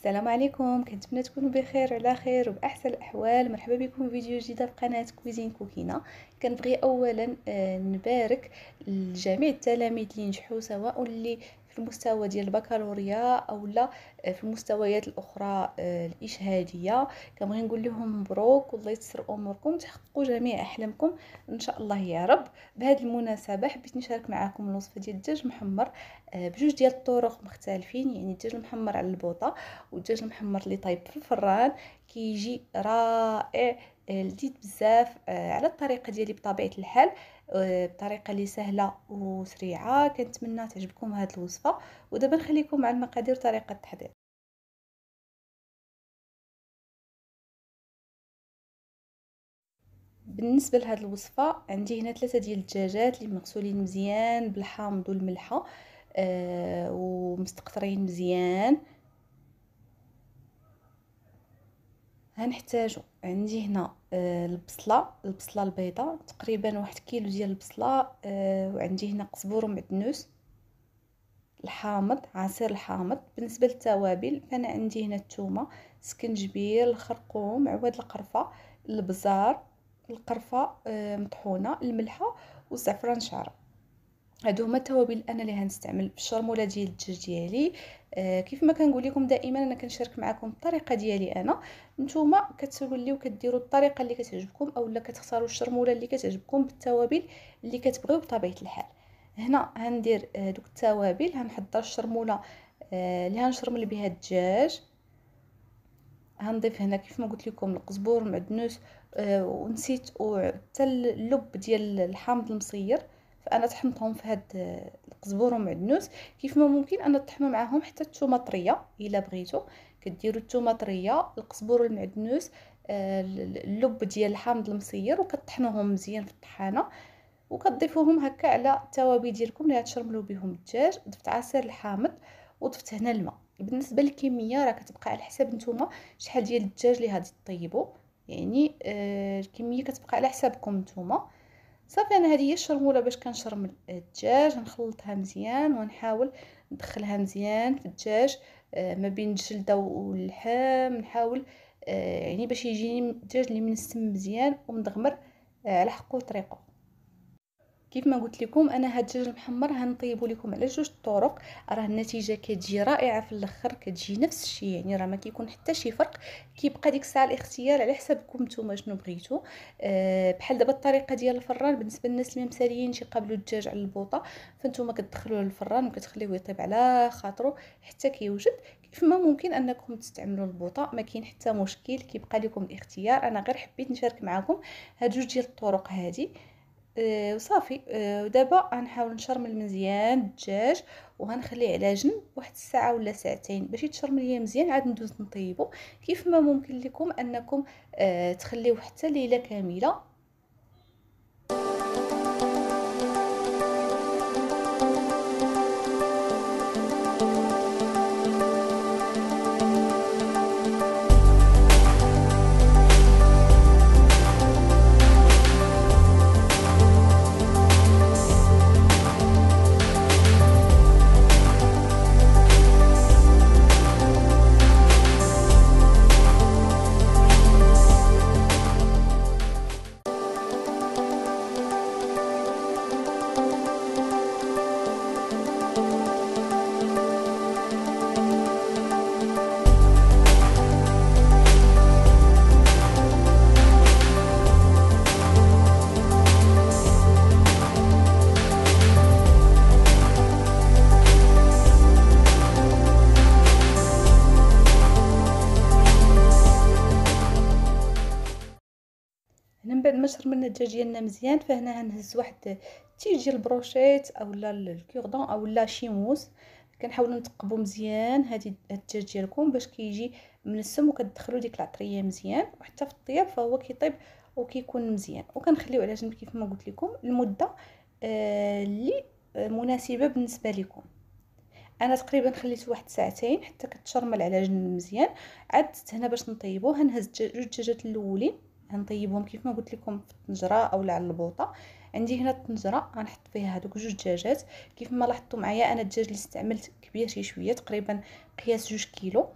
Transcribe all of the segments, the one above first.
السلام عليكم كنتمنى تكونوا بخير وعلى خير وباحسن الاحوال مرحبا بكم في فيديو جديد في قناه كويزين كوكينا كنبغي اولا آه، نبارك لجميع التلاميذ اللي نجحوا سواء اللي في المستوى ديال البكالوريا او لا آه، في المستويات الاخرى آه، الاشهاديه كنبغي نقول لهم مبروك والله يسر اموركم تحققوا جميع احلامكم ان شاء الله يا رب بهذه المناسبه حبيت نشارك معكم الوصفه ديال الدجاج محمر آه، بجوج ديال الطرق مختلفين يعني الدجاج المحمر على البوطه والدجاج المحمر اللي طايب في الفران كيجي رائع لذيذ بزاف على الطريقه ديالي بطبيعه الحال آه، بطريقه اللي سهله وسريعه كنتمنى تعجبكم هذه الوصفه ودابا نخليكم مع المقادير طريقه التحضير بالنسبه لهذه الوصفه عندي هنا ثلاثه ديال الدجاجات اللي مغسولين مزيان بالحامض والملحه آه ومستقطرين مزيان هنحتاجو عندي هنا آه، البصله البصله البيضاء تقريبا واحد كيلو ديال البصله آه، وعندي هنا قزبور ومعدنوس الحامض عصير الحامض بالنسبه للتوابل فانا عندي هنا الثومه سكنجبير الخرقوم عواد القرفه البزار القرفه آه، مطحونه الملحه والزعفران شعره هادو هما التوابل انا اللي غنستعمل بالشرموله ديال الدجاج ديالي آه كيف ما كنقول لكم دائما انا كنشارك معكم الطريقه ديالي انا نتوما كتوليو كديروا الطريقه اللي كتعجبكم اولا كتختاروا الشرموله اللي كتعجبكم بالتوابل اللي كتبغيو بطبيعه الحال هنا غندير آه، دوك التوابل غنحضر الشرموله آه اللي غنشرمل بها الدجاج غنضيف هنا كيف ما قلت لكم القزبور المعدنوس آه، ونسيت حتى اللب ديال الحامض المصير فانا طحنتهم في هاد القزبور ومعدنوس كيف ما ممكن ان تطحنوا معاهم حتى الثومه طريه الا بغيتو كديروا الثومه طريه القزبور والمعدنوس آه، اللب ديال الحامض المصير وكطحنوهم مزيان في الطحانه وكتضيفوهم هكا على التوابل ديالكم اللي غتشرملو بهم الدجاج ضفت عصير الحامض وضفت هنا الماء بالنسبه للكميه راه كتبقى على حساب نتوما شحال ديال الدجاج اللي غادي طيبوا يعني آه الكميه كتبقى على حسابكم نتوما صافي انا هذه هي الشرموله باش كنشرم الدجاج نخلطها مزيان ونحاول ندخلها مزيان في الدجاج آه، ما بين الجلده واللحم نحاول آه، يعني باش يجيني الدجاج اللي من السم مزيان ومدغمر آه، على حقه وطريقه كيف ما قلت لكم انا هاد الدجاج المحمر هنطيبو لكم على جوج طرق راه النتيجه كتجي رائعه في الاخر كتجي نفس الشيء يعني راه ما كيكون حتى شي فرق كيبقى ديك الساعه الاختيار على حسابكم نتوما شنو بغيتو أه بحال دابا الطريقه ديال الفران بالنسبه للناس شي تيقابلوا الدجاج على البوطه فنتوما كتدخلوه للفران وكتخليوه يطيب على خاطرو حتى كيوجد كيف ما ممكن انكم تستعملوا البوطه ما كاين حتى مشكل كيبقى لكم الاختيار انا غير حبيت نشارك معكم هاد جوج ديال الطرق هذه آه، وصافي آه، ودابا غنحاول نشرمل مزيان الدجاج وغنخليه على جنب واحد الساعه ولا ساعتين باش يتشرمل ليا مزيان عاد ندوز نطيبو كيف ما ممكن لكم انكم آه، تخليوه حتى ليله كامله عملنا الدجاج ديالنا مزيان فهنا هنهز واحد تيج ديال البروشيت اولا الكوردون اولا شي موس كنحاولوا نتقبوا مزيان هاد الدجاج ديالكم باش كيجي منسم وكتدخلوا ديك العطريه مزيان وحتى في الطياب فهو كيطيب وكيكون مزيان وكنخليو على جنب كيف ما قلت لكم المده آه، اللي آه مناسبه بالنسبه لكم انا تقريبا خليته واحد ساعتين حتى كتشرمل على جنب مزيان عدت هنا باش نطيبوه هنهز جوج دجاجات الاولين غنطيبهم كيف ما قلت لكم في الطنجره اولا على البوطه عندي هنا الطنجره غنحط فيها هذوك جوج دجاجات كيف ما لاحظتوا معايا انا الدجاج اللي استعملت كبير شي شويه تقريبا قياس جوج كيلو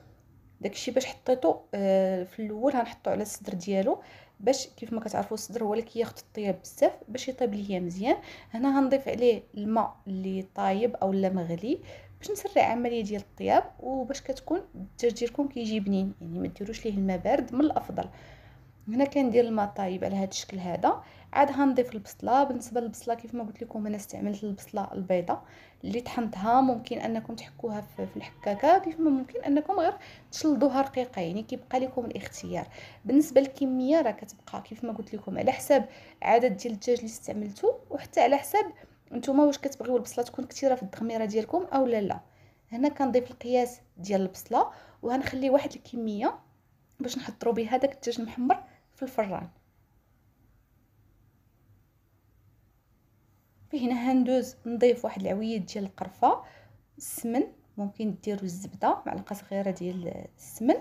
داكشي باش حطيته آه في الاول غنحطو على الصدر ديالو باش كيف ما كتعرفوا الصدر هو اللي كياخد الطياب بزاف باش يطيب ليا مزيان هنا غنضيف عليه الماء اللي طايب اولا مغلي باش نسرع العمليه ديال الطياب وباش كتكون الدجاج ديالكم كيجي بنين يعني ما ديروش ليه الماء بارد من الافضل هنا كندير الماء طايب على هذا الشكل هذا عاد غنضيف البصله بالنسبه للبصله كيف ما قلت لكم انا استعملت البصله البيضاء اللي طحنتها ممكن انكم تحكوها في الحكاكه كيف ما ممكن انكم غير تشلضوها رقيقه يعني كيبقى لكم الاختيار بالنسبه للكميه راه كتبقى كيف ما قلت لكم على حساب عدد ديال الدجاج اللي استعملتو وحتى على حساب نتوما واش كتبغيو البصله تكون كثيره في الدغميره ديالكم او لا لا هنا كنضيف القياس ديال البصله وهنخلي واحد الكميه باش نحضروا به هذاك الدجاج المحمر في الفران هنا هندوز نضيف واحد العويد ديال القرفه السمن ممكن ديروا الزبده معلقه صغيره ديال السمن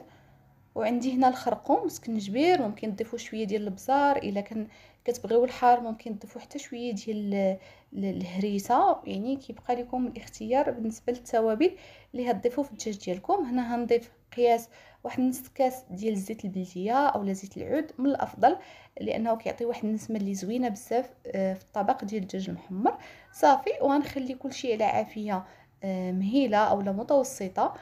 وعندي هنا الخرقوم سكنجبير ممكن تضيفوا شويه ديال البزار الا كان كتبغيو الحار ممكن تضيفوا حتى شويه ديال الهريسه يعني كيبقى لكم الاختيار بالنسبه للتوابل اللي هتضيفوا في الدجاج ديالكم هنا هنضيف قياس واحد نص كاس ديال زيت البلديه اولا زيت العود من الافضل لانه كيعطي واحد النسمه اللي زوينه بزاف آه، في الطبق ديال الدجاج المحمر صافي وغنخلي كلشي على عافيه آه، مهيله اولا متوسطه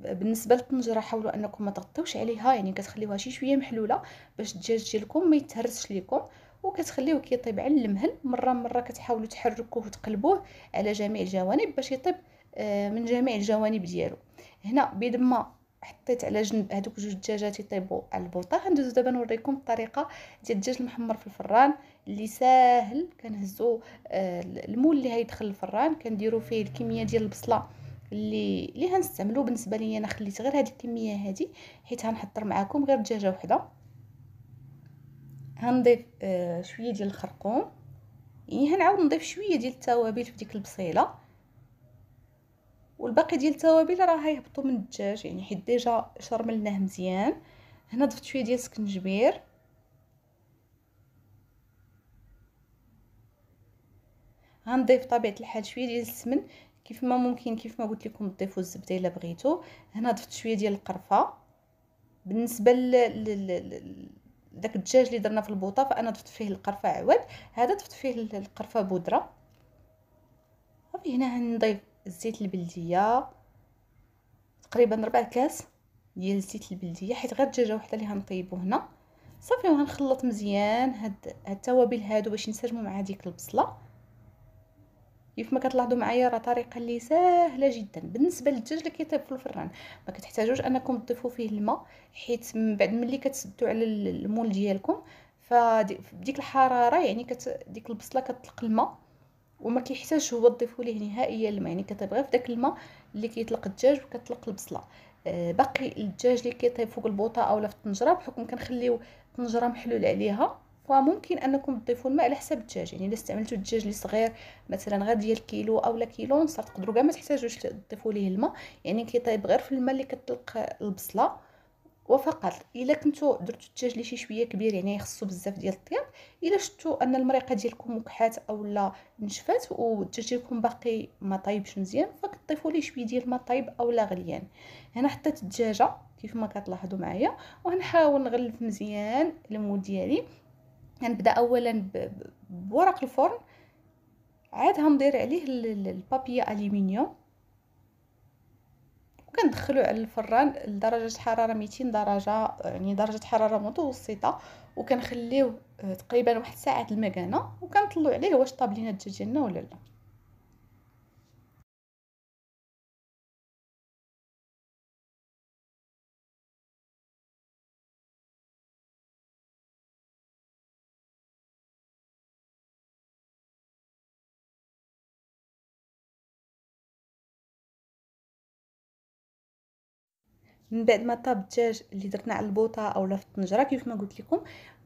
بالنسبه للطنجره حاولوا انكم ما تغطيوش عليها يعني كتخليوها شي شويه محلوله باش الدجاج ديالكم ما يتهرسش ليكم وكتخليوه كيطيب على المهل مره مره كتحاولوا تحركوه وتقلبوه على جميع الجوانب باش يطيب آه، من جميع الجوانب ديالو هنا بيد ما حطيت على جنب هذوك جوج دجاجات يطيبوا على البوطه غندوزو دابا نوريكم الطريقه ديال الدجاج المحمر في الفران اللي ساهل كنهزو آه، المول اللي هيدخل الفران كنديرو فيه الكميه ديال البصله اللي اللي غنستعملو بالنسبه ليا انا خليت غير هذه الكميه هذه حيت غنحضر معاكم غير دجاجه وحده غنضيف آه شويه ديال الخرقوم يعني غنعاود نضيف شويه ديال التوابل في ديك البصيله والباقي ديال التوابل راه هيهبطوا من الدجاج يعني حيت ديجا شرملناه مزيان هنا ضفت شويه ديال السكنجبير غنضيف طبيعه الحال شويه ديال السمن كيف ما ممكن كيف ما قلت لكم تضيفوا الزبده الا بغيتو هنا ضفت شويه ديال القرفه بالنسبه ل داك الدجاج اللي درنا في البوطه فانا ضفت فيه القرفه عواد هذا ضفت فيه القرفه بودره صافي هنا غنضيف الزيت البلديه تقريبا ربع كاس ديال الزيت البلديه حيت غير دجاجه وحده اللي غنطيبو هنا صافي وغنخلط مزيان هاد التوابل هادو باش ينسجموا مع ديك البصله كيف ما كتلاحظوا معايا راه طريقه اللي سهله جدا بالنسبه للدجاج اللي كيطيب في الفران ما كتحتاجوش انكم تضيفوا فيه الماء حيت من بعد ملي كتسدوا على المول ديالكم فديك الحراره يعني كت ديك البصله كتطلق الماء وما كيحتاجش هو تضيفوا ليه نهائيا الماء يعني كطيب غير في داك الماء اللي كيطلق الدجاج وكتطلق البصله آه، باقي الدجاج اللي كيطيب فوق البوطه اولا في الطنجره بحكم كنخليو الطنجره محلول عليها وممكن انكم تضيفوا الماء على حساب الدجاج يعني الا استعملتوا الدجاج اللي صغير مثلا غير ديال كيلو اولا كيلو ونص تقدروا كاع ما تحتاجوش تضيفوا ليه الماء يعني كيطيب غير في الماء اللي كتلق البصله وفقط الا كنتو درتو الدجاج لي شي شويه كبير يعني خصو بزاف ديال الطياب الا شفتو ان المريقه ديالكم مكحات اولا نشفات والدجاج ديالكم باقي ما طايبش مزيان فكتضيفوا ليه شويه ديال الماء طايب اولا غليان هنا حطيت الدجاجه كيف ما كتلاحظوا معايا وغنحاول نغلف مزيان المو ديالي هنبدا اولا بورق الفرن عاد هندير عليه البابي الومنيوم وكندخلو على الفران لدرجه حراره 200 درجه يعني درجه حراره متوسطه وكنخليوه آه، تقريبا واحد ساعه المكانه وكنطلو عليه واش طاب لينا الدجاج ديالنا ولا لا من بعد ما طاب الدجاج اللي درنا على البوطه اولا في الطنجره كيف ما قلت لكم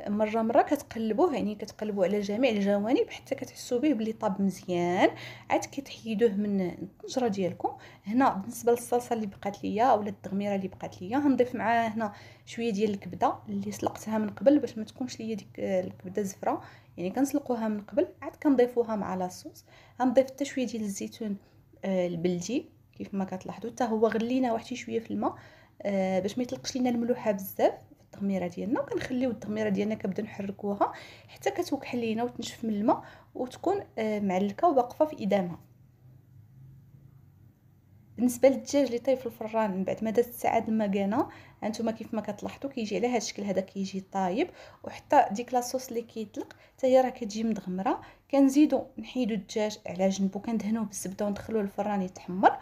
مره مره كتقلبوه يعني كتقلبوه على جميع الجوانب حتى كتحسوا به بلي طاب مزيان عاد كتحيدوه من الطنجره ديالكم هنا بالنسبه للصلصه اللي بقات ليا اولا التغميره اللي بقات ليا غنضيف معاه هنا شويه ديال الكبده اللي سلقتها من قبل باش ما تكونش ليا ديك الكبده زفره يعني كنسلقوها من قبل عاد كنضيفوها مع لاصوص غنضيف حتى شويه ديال الزيتون آه، البلدي كيف ما كتلاحظوا حتى هو غلينا واحد شويه في الماء آه باش ما يطلقش لينا الملوحه بزاف في التغميره ديالنا وكنخليو التغميره ديالنا كنبدا نحركوها حتى كتوكح لينا وتنشف من الماء وتكون آه، معلكه وواقفه في ادامها بالنسبه للدجاج اللي طايب في الفران من بعد ما دازت ساعه المكانه هانتوما كيف ما كتلاحظوا كيجي على هذا الشكل هذا كيجي طايب وحتى ديك لاصوص اللي كيطلق حتى هي راه كتجي مدغمره كنزيدو نحيدو الدجاج على جنب وكندهنوه بالزبده وندخلوه للفران يتحمر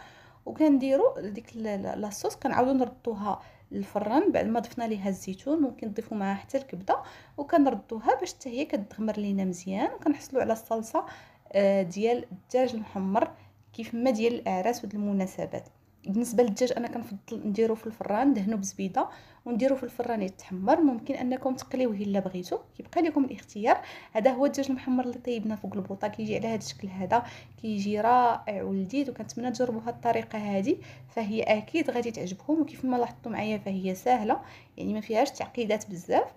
وكنديروا ديك لاصوص كنعاودو نردوها للفران بعد ما ضفنا ليها الزيتون ممكن نضيفو معاها حتى الكبده وكنردوها باش حتى هي كتغمر لينا مزيان وكنحصلوا على الصلصه آه، ديال الدجاج المحمر كيف ما ديال الاعراس وديال المناسبات بالنسبه للدجاج انا كنفضل نديرو في الفران دهنو بزبيده ونديرو في الفران يتحمر ممكن انكم تقليوه الا بغيتو كيبقى لكم الاختيار هذا هو الدجاج المحمر اللي طيبنا فوق البوطه كيجي على هذا الشكل هذا كيجي رائع ولذيذ وكنتمنى تجربوا هذه الطريقه هذه فهي اكيد غادي تعجبكم وكيف ما لاحظتوا معايا فهي سهله يعني ما فيهاش تعقيدات بزاف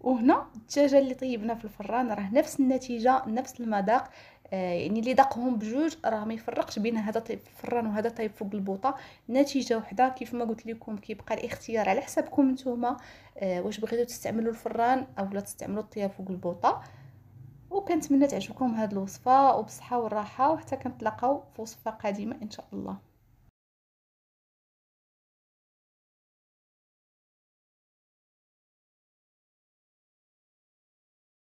وهنا الدجاجه اللي طيبنا في الفران راه نفس النتيجه نفس المذاق آه، يعني اللي دقهم بجوج راه ما يفرقش بين هذا طيب فران وهذا طيب فوق البوطه نتيجه وحده كيف ما قلت لكم كيبقى الاختيار على حسابكم نتوما آه، واش بغيتو تستعملوا الفران اولا تستعملوا الطياب فوق البوطه وكنتمنى تعجبكم هذه الوصفه وبالصحه والراحه وحتى كنتلاقاو في وصفه قادمه ان شاء الله